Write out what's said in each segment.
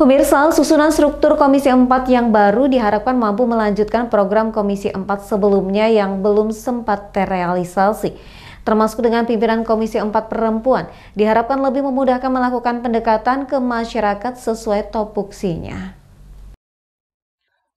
Pemirsa, susunan struktur Komisi 4 yang baru diharapkan mampu melanjutkan program Komisi 4 sebelumnya yang belum sempat terrealisasi. Termasuk dengan pimpinan Komisi 4 Perempuan, diharapkan lebih memudahkan melakukan pendekatan ke masyarakat sesuai topuksinya.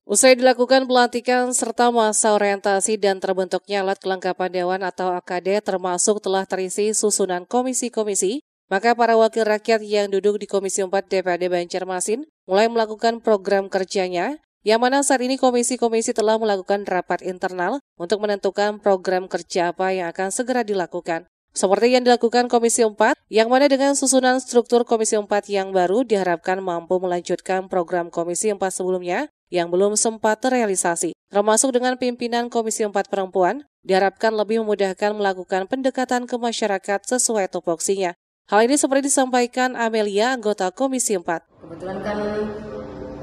Usai dilakukan pelantikan serta masa orientasi dan terbentuknya alat kelengkapan Dewan atau AKD termasuk telah terisi susunan komisi-komisi maka para wakil rakyat yang duduk di Komisi 4 DPRD Banjarmasin mulai melakukan program kerjanya, yang mana saat ini komisi-komisi telah melakukan rapat internal untuk menentukan program kerja apa yang akan segera dilakukan. Seperti yang dilakukan Komisi 4, yang mana dengan susunan struktur Komisi 4 yang baru diharapkan mampu melanjutkan program Komisi 4 sebelumnya yang belum sempat terrealisasi. Termasuk dengan pimpinan Komisi 4 Perempuan, diharapkan lebih memudahkan melakukan pendekatan ke masyarakat sesuai topoksinya. Hal ini seperti disampaikan Amelia, anggota Komisi 4. Kebetulan kan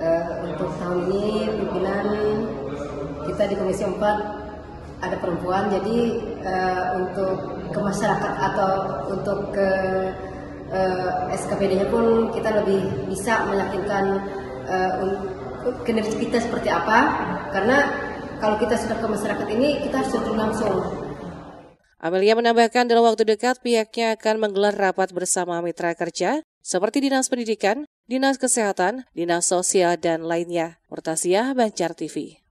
uh, untuk tahun ini pimpinan kita di Komisi 4 ada perempuan, jadi uh, untuk ke masyarakat atau untuk ke uh, eh, SKPD-nya pun kita lebih bisa meyakinkan uh, kinerja kita seperti apa, karena kalau kita sudah ke masyarakat ini kita harus langsung Amelia menambahkan dalam waktu dekat pihaknya akan menggelar rapat bersama mitra kerja seperti Dinas Pendidikan, Dinas Kesehatan, Dinas Sosial, dan lainnya. Murtasiah Bancar TV